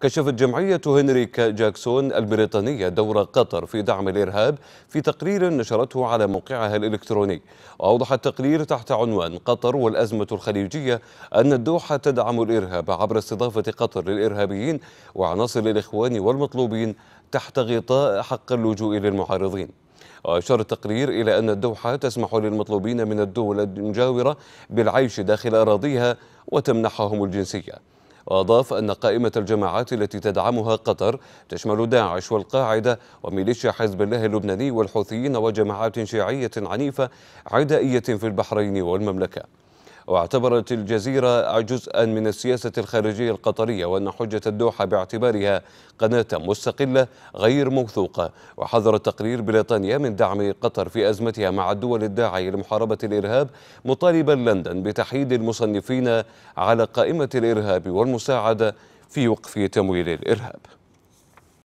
كشفت جمعية هنري جاكسون البريطانية دور قطر في دعم الإرهاب في تقرير نشرته على موقعها الإلكتروني وأوضح التقرير تحت عنوان قطر والأزمة الخليجية أن الدوحة تدعم الإرهاب عبر استضافة قطر للإرهابيين وعناصر الإخوان والمطلوبين تحت غطاء حق اللجوء للمعارضين وأشار التقرير إلى أن الدوحة تسمح للمطلوبين من الدول المجاورة بالعيش داخل أراضيها وتمنحهم الجنسية وأضاف أن قائمة الجماعات التي تدعمها قطر تشمل داعش والقاعدة وميليشيا حزب الله اللبناني والحوثيين وجماعات شيعية عنيفة عدائية في البحرين والمملكة واعتبرت الجزيرة جزءا من السياسة الخارجية القطرية وأن حجة الدوحة باعتبارها قناة مستقلة غير موثوقة وحذر تقرير بريطانيا من دعم قطر في أزمتها مع الدول الداعية لمحاربة الإرهاب مطالبا لندن بتحييد المصنفين على قائمة الإرهاب والمساعدة في وقف تمويل الإرهاب